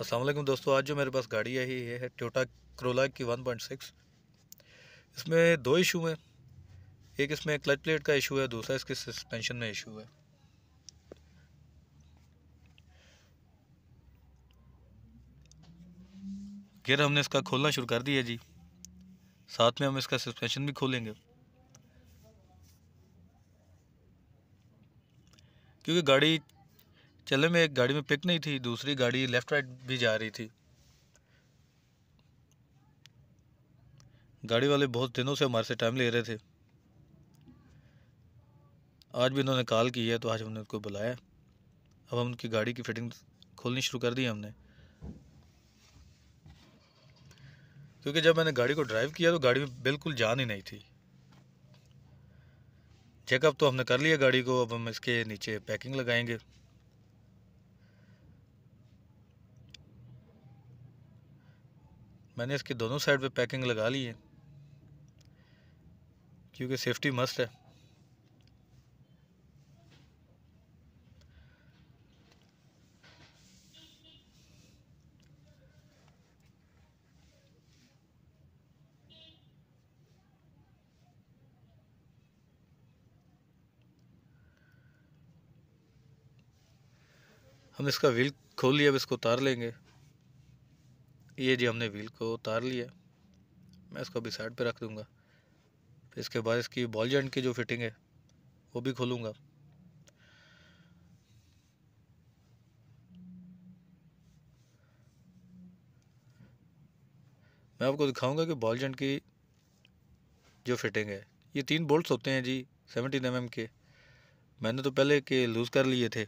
असलम दोस्तों आज जो मेरे पास गाड़ी आई है ये है टोटा क्रोला की 1.6 इसमें दो इशू हैं एक इसमें क्लच प्लेट का इशू है दूसरा इसके सस्पेंशन में इशू है गियर हमने इसका खोलना शुरू कर दिया जी साथ में हम इसका सस्पेंशन भी खोलेंगे क्योंकि गाड़ी चले में एक गाड़ी में पिक नहीं थी दूसरी गाड़ी लेफ़्ट राइट भी जा रही थी गाड़ी वाले बहुत दिनों से हमारे से टाइम ले रहे थे आज भी इन्होंने कॉल की है तो आज हमने उनको बुलाया अब हम उनकी गाड़ी की फिटिंग खोलनी शुरू कर दी हमने क्योंकि जब मैंने गाड़ी को ड्राइव किया तो गाड़ी में बिल्कुल जान ही नहीं थी चेकअप तो हमने कर लिया गाड़ी को अब हम इसके नीचे पैकिंग लगाएंगे मैंने इसके दोनों साइड पे पैकिंग लगा ली है क्योंकि सेफ्टी मस्ट है हम इसका व्हील खोल लिया अब इसको उतार लेंगे ये जी हमने व्हील को उतार लिया मैं इसको अभी साइड पे रख दूँगा फिर इसके बाद इसकी बॉल जॉइंट की जो फिटिंग है वो भी खोलूँगा मैं आपको दिखाऊंगा कि बॉल जॉइंट की जो फिटिंग है ये तीन बोल्ट्स होते हैं जी सेवेंटीन एम mm के मैंने तो पहले के लूज़ कर लिए थे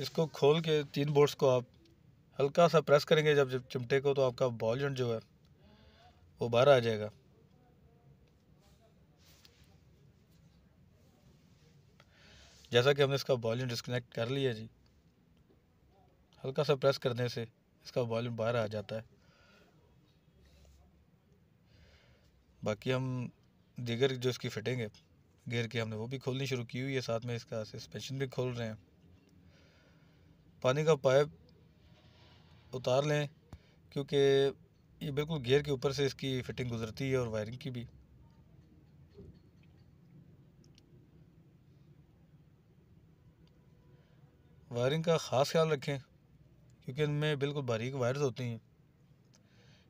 इसको खोल के तीन बोर्ड्स को आप हल्का सा प्रेस करेंगे जब जब चिमटे को तो आपका बॉल जो है वो बाहर आ जाएगा जैसा कि हमने इसका वॉल्यूम डिस्कनेक्ट कर लिया जी हल्का सा प्रेस करने से इसका वॉल्यूम बाहर आ जाता है बाकी हम दीगर जो इसकी फिटिंग है गेयर की हमने वो भी खोलनी शुरू की हुई है साथ में इसका सस्पेंशन भी खोल रहे हैं पानी का पाइप उतार लें क्योंकि ये बिल्कुल गेयर के ऊपर से इसकी फिटिंग गुजरती है और वायरिंग की भी वायरिंग का ख़ास ख्याल रखें क्योंकि इनमें बिल्कुल बारीक वायर्स होती हैं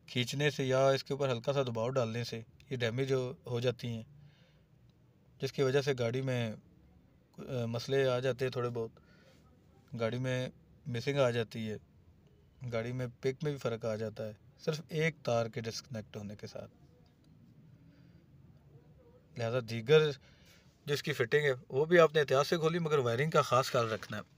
खींचने से या इसके ऊपर हल्का सा दबाव डालने से ये डैमेज हो जाती हैं जिसकी वजह से गाड़ी में मसले आ जाते हैं थोड़े बहुत गाड़ी में मिसिंग आ जाती है गाड़ी में पिक में भी फ़र्क आ जाता है सिर्फ एक तार के डिस्कनेक्ट होने के साथ लिहाजा दीगर जो इसकी फिटिंग है वो भी आपने एहतियात से खोली मगर वायरिंग का ख़ास ख्याल रखना है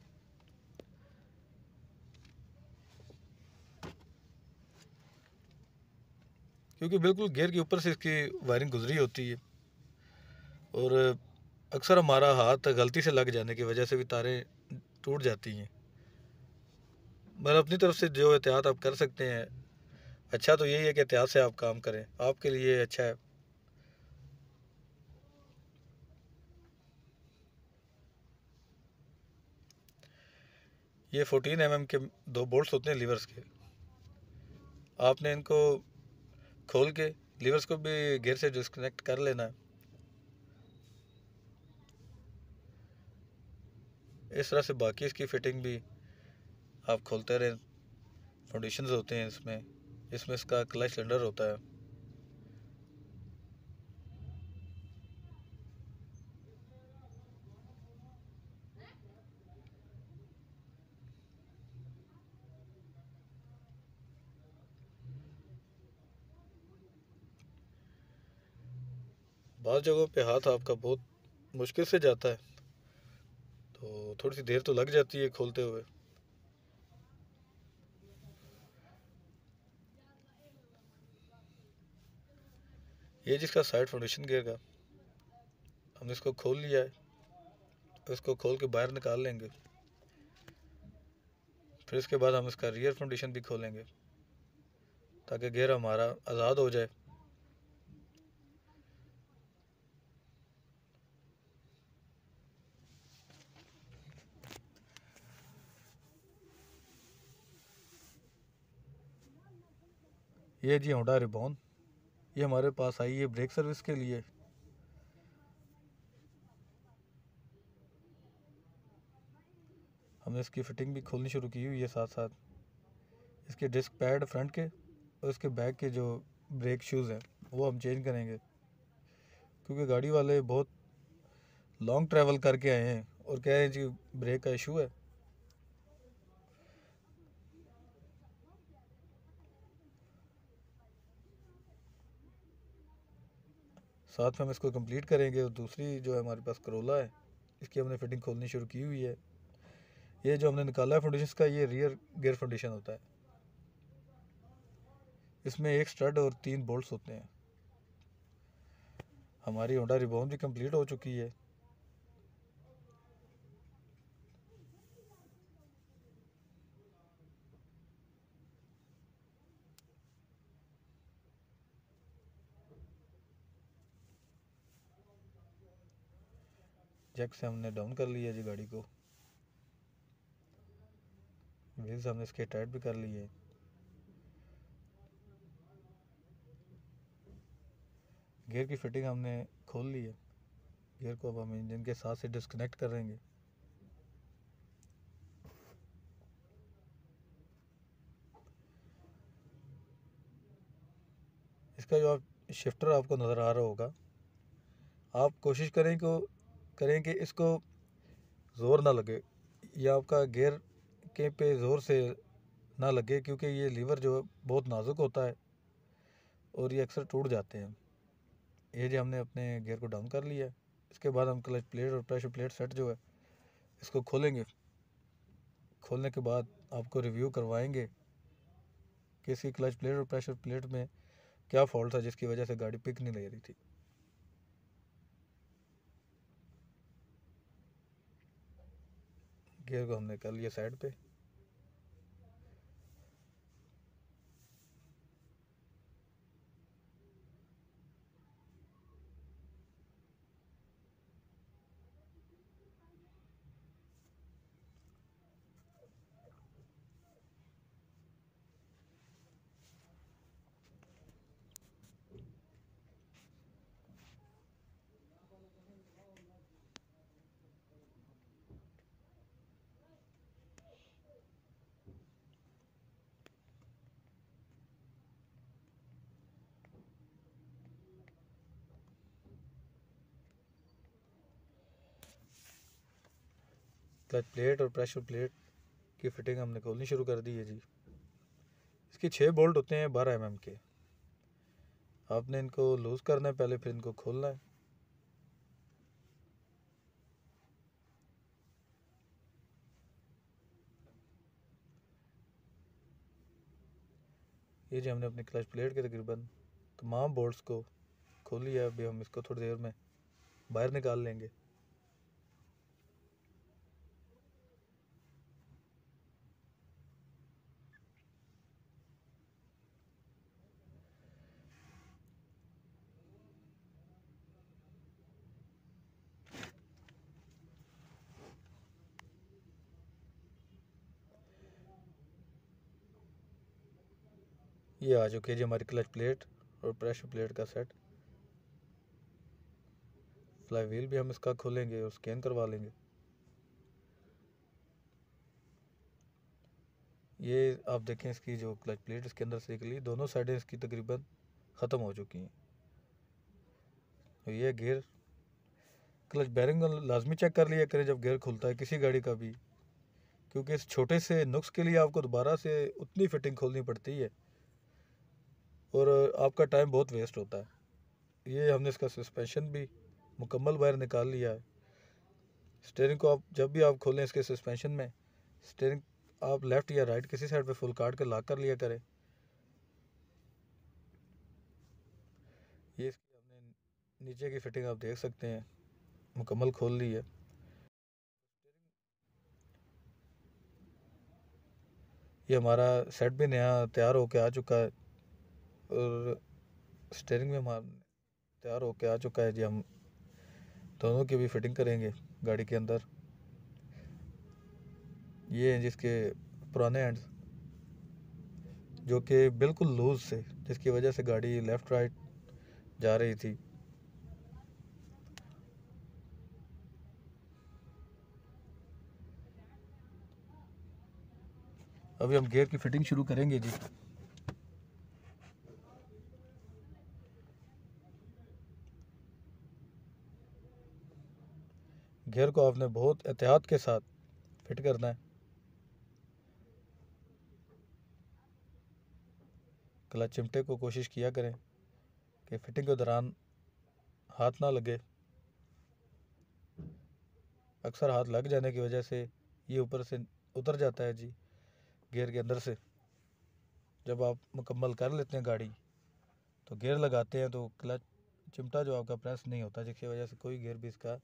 क्योंकि बिल्कुल गेयर के ऊपर से इसकी वायरिंग गुजरी होती है और अक्सर हमारा हाथ गलती से लग जाने की वजह से भी तारें टूट जाती हैं मगर मतलब अपनी तरफ से जो एहतियात आप कर सकते हैं अच्छा तो यही है कि एहतियात से आप काम करें आपके लिए अच्छा है ये 14 एम एम के दो बोल्ट्स होते हैं लीवर्स के आपने इनको खोल के लीवर्स को भी घेर से डिस्कनेक्ट कर लेना है इस तरह से बाकी इसकी फ़िटिंग भी आप खोलते रहें फाउंडेशन होते हैं इसमें इसमें इसका क्लच सिलेंडर होता है बहुत जगहों पे हाथ आपका बहुत मुश्किल से जाता है थोड़ी सी देर तो लग जाती है खोलते हुए ये जिसका साइड फाउंडेशन गेयर का हम इसको खोल लिया है इसको खोल के बाहर निकाल लेंगे फिर इसके बाद हम इसका रियर फाउंडेशन भी खोलेंगे ताकि गेयर हमारा आज़ाद हो जाए ये जी होंडा रिबॉन ये हमारे पास आई है ब्रेक सर्विस के लिए हमने इसकी फ़िटिंग भी खोलनी शुरू की हुई है साथ साथ इसके डिस्क पैड फ्रंट के और इसके बैक के जो ब्रेक शूज़ हैं वो हम चेंज करेंगे क्योंकि गाड़ी वाले बहुत लॉन्ग ट्रैवल करके आए हैं और कह रहे हैं जी ब्रेक का इशू है साथ में हम इसको कंप्लीट करेंगे और दूसरी जो है हमारे पास करोला है इसकी हमने फिटिंग खोलनी शुरू की हुई है ये जो हमने निकाला है फाउंडेशन का ये रियर गेयर फाउंडेशन होता है इसमें एक स्टड और तीन बोल्ट होते हैं हमारी होंडा रिबॉन भी कम्प्लीट हो चुकी है चेक से हमने डाउन कर लिया जी गाड़ी को व्हील्स हमने इसके टाइट भी कर लिए गियर की फिटिंग हमने खोल ली है गियर को अब हम इंजन के साथ से डिस्कनेक्ट करेंगे इसका जो आप शिफ्टर आपको नज़र आ रहा होगा आप कोशिश करें कि करें कि इसको ज़ोर ना लगे या आपका गेयर के पे ज़ोर से ना लगे क्योंकि ये लीवर जो है बहुत नाजुक होता है और ये अक्सर टूट जाते हैं ये जो हमने अपने गेयर को डाउन कर लिया है इसके बाद हम क्लच प्लेट और प्रेशर प्लेट सेट जो है इसको खोलेंगे खोलने के बाद आपको रिव्यू करवाएंगे कि इसकी क्लच प्लेट और प्रेशर प्लेट में क्या फॉल्ट था जिसकी वजह से गाड़ी पिक नहीं ले रही थी गियर को हमने कर लिया साइड पे क्लच प्लेट और प्रेशर प्लेट की फिटिंग हमने खोलनी शुरू कर दी है जी इसके छः बोल्ट होते हैं बारह एम mm के आपने इनको लूज़ करना है पहले फिर इनको खोलना है ये जी हमने अपने क्लच प्लेट के तकरीबन तमाम बोल्ट्स को खोल लिया अभी हम इसको थोड़ी देर में बाहर निकाल लेंगे ये आ चुकी है जी हमारी क्लच प्लेट और प्रेशर प्लेट का सेट फ्लाई व्हील भी हम इसका खोलेंगे और स्कैन करवा लेंगे ये आप देखें इसकी जो क्लच प्लेट इसके अंदर से निकली दोनों साइडें इसकी तकरीबन ख़त्म हो चुकी हैं तो ये गेयर क्लच बैरिंग लाजमी चेक कर लिया करें जब गेयर खुलता है किसी गाड़ी का भी क्योंकि इस छोटे से नुस्ख के लिए आपको दोबारा से उतनी फिटिंग खोलनी पड़ती है आपका टाइम बहुत वेस्ट होता है ये हमने इसका सस्पेंशन भी मुकम्मल बाहर निकाल लिया है स्टेयरिंग को आप जब भी आप खोलें इसके सस्पेंशन में स्टेयरिंग आप लेफ़्ट या राइट किसी साइड पे फुल काट कर ला कर लिया करें ये इसकी हमने नीचे की फिटिंग आप देख सकते हैं मुकम्मल खोल ली है ये हमारा सेट भी नया तैयार होकर आ चुका है और स्टेयरिंग में हम तैयार होके आ चुका है जी हम दोनों की भी फिटिंग करेंगे गाड़ी के अंदर ये हैं जिसके पुराने हैंड्स जो कि बिल्कुल लूज से जिसकी वजह से गाड़ी लेफ़्ट राइट जा रही थी अभी हम गेयर की फिटिंग शुरू करेंगे जी हेयर को आपने बहुत एहतियात के साथ फिट करना है क्लच चिमटे को कोशिश किया करें कि फिटिंग के दौरान हाथ ना लगे अक्सर हाथ लग जाने की वजह से ये ऊपर से उतर जाता है जी गेयर के अंदर से जब आप मुकम्मल कर लेते हैं गाड़ी तो गेयर लगाते हैं तो क्लच चिमटा जो आपका प्रेस नहीं होता जिसकी वजह से कोई गेयर भी इसका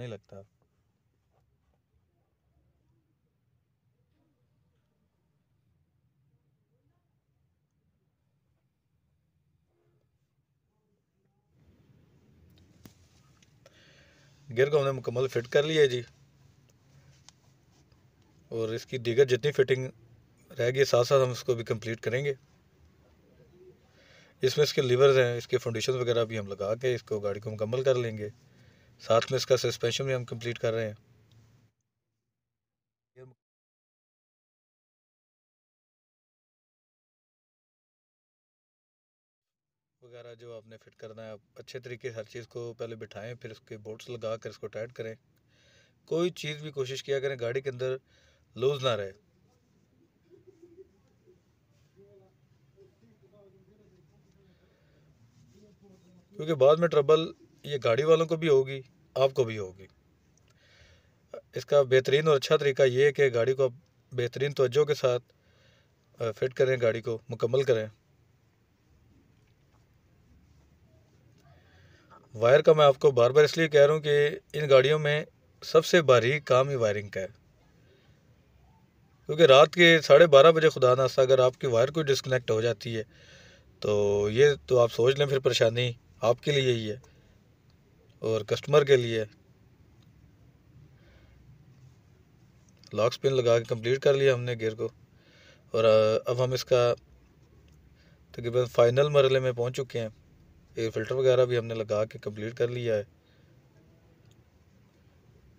नहीं लगता गियर को हमने मुकम्मल फिट कर लिया है जी और इसकी दीगर जितनी फिटिंग रहेगी साथ साथ हम इसको भी कंप्लीट करेंगे इसमें इसके लीवर्स हैं इसके फाउंडेशन वगैरह भी हम लगा के इसको गाड़ी को मुकम्मल कर लेंगे साथ में इसका सस्पेंशन भी हम कंप्लीट कर रहे हैं वगैरह जो आपने फिट करना है आप अच्छे तरीके से हर चीज़ को पहले बिठाएं फिर उसके बोल्ट्स लगा कर इसको टाइट करें कोई चीज़ भी कोशिश किया करें गाड़ी के अंदर लूज ना रहे क्योंकि बाद में ट्रबल ये गाड़ी वालों को भी होगी आपको भी होगी इसका बेहतरीन और अच्छा तरीका ये है कि गाड़ी को आप बेहतरीन तोज्जो के साथ फिट करें गाड़ी को मुकम्मल करें वायर का मैं आपको बार बार इसलिए कह रहा हूँ कि इन गाड़ियों में सबसे बारीक काम ही वायरिंग का है क्योंकि रात के साढ़े बारह बजे खुदा नास्ता अगर आपकी वायर कोई डिस्कनेक्ट हो जाती है तो ये तो आप सोच लें फिर परेशानी आपके लिए ही है और कस्टमर के लिए लॉक स्पिन लगा के कंप्लीट कर लिया हमने गियर को और अब हम इसका तकरीबन फाइनल मरले में पहुंच चुके हैं एयर फिल्टर वगैरह भी हमने लगा के कंप्लीट कर लिया है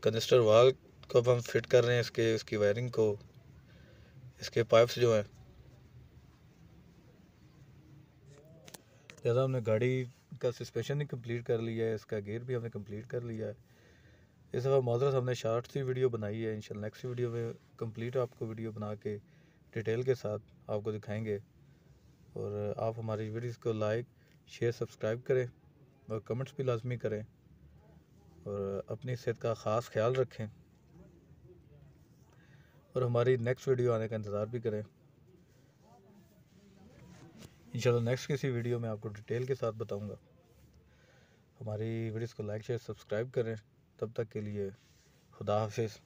कंजस्टर वाल को अब हम फिट कर रहे हैं इसके इसकी वायरिंग को इसके पाइप्स जो हैं ज़्यादा हमने गाड़ी का सस्पेंशन भी कम्प्लीट कर लिया है इसका गेयर भी हमने कम्प्लीट कर लिया है इस दफ़ा माजरत हमने शार्ट सी वीडियो बनाई है इनशाला नेक्स्ट वीडियो में कम्प्लीट आपको वीडियो बना के डिटेल के साथ आपको दिखाएंगे और आप हमारी वीडियोस को लाइक शेयर सब्सक्राइब करें और कमेंट्स भी लाजमी करें और अपनी सेहत का ख़ास ख्याल रखें और हमारी नेक्स्ट वीडियो आने का इंतज़ार भी करें इंशाल्लाह नेक्स्ट किसी वीडियो में आपको डिटेल के साथ बताऊंगा हमारी वीडियोस को लाइक शेयर सब्सक्राइब करें तब तक के लिए खुदा हाफिज़